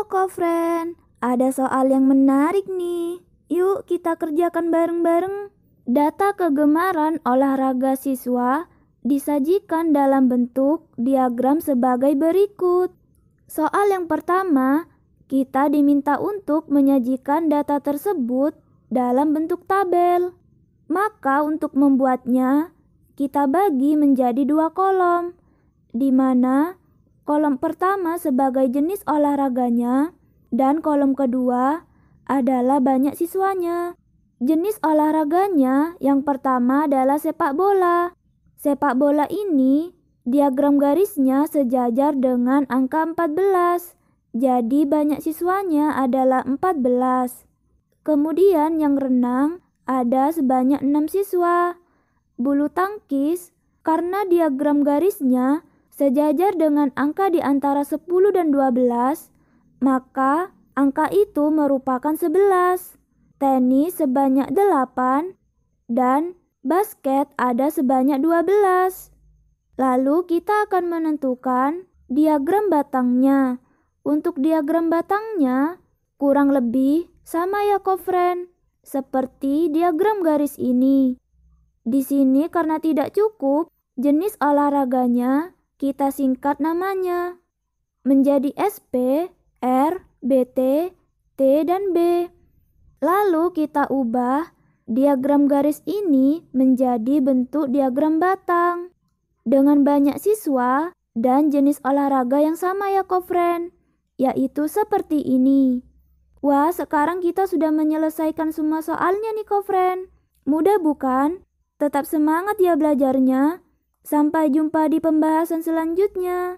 Koko Friend, ada soal yang menarik nih. Yuk kita kerjakan bareng-bareng. Data kegemaran olahraga siswa disajikan dalam bentuk diagram sebagai berikut. Soal yang pertama, kita diminta untuk menyajikan data tersebut dalam bentuk tabel. Maka untuk membuatnya, kita bagi menjadi dua kolom, di mana Kolom pertama sebagai jenis olahraganya dan kolom kedua adalah banyak siswanya. Jenis olahraganya yang pertama adalah sepak bola. Sepak bola ini diagram garisnya sejajar dengan angka 14. Jadi banyak siswanya adalah 14. Kemudian yang renang ada sebanyak enam siswa. Bulu tangkis karena diagram garisnya sejajar dengan angka di antara 10 dan 12, maka angka itu merupakan 11. Tenis sebanyak 8 dan basket ada sebanyak 12. Lalu kita akan menentukan diagram batangnya. Untuk diagram batangnya, kurang lebih sama ya kofren, seperti diagram garis ini. Di sini karena tidak cukup, jenis olahraganya kita singkat namanya menjadi SP, R, BT, T, dan B. Lalu kita ubah diagram garis ini menjadi bentuk diagram batang. Dengan banyak siswa dan jenis olahraga yang sama ya kofren, yaitu seperti ini. Wah, sekarang kita sudah menyelesaikan semua soalnya nih kofren. Mudah bukan? Tetap semangat ya belajarnya. Sampai jumpa di pembahasan selanjutnya.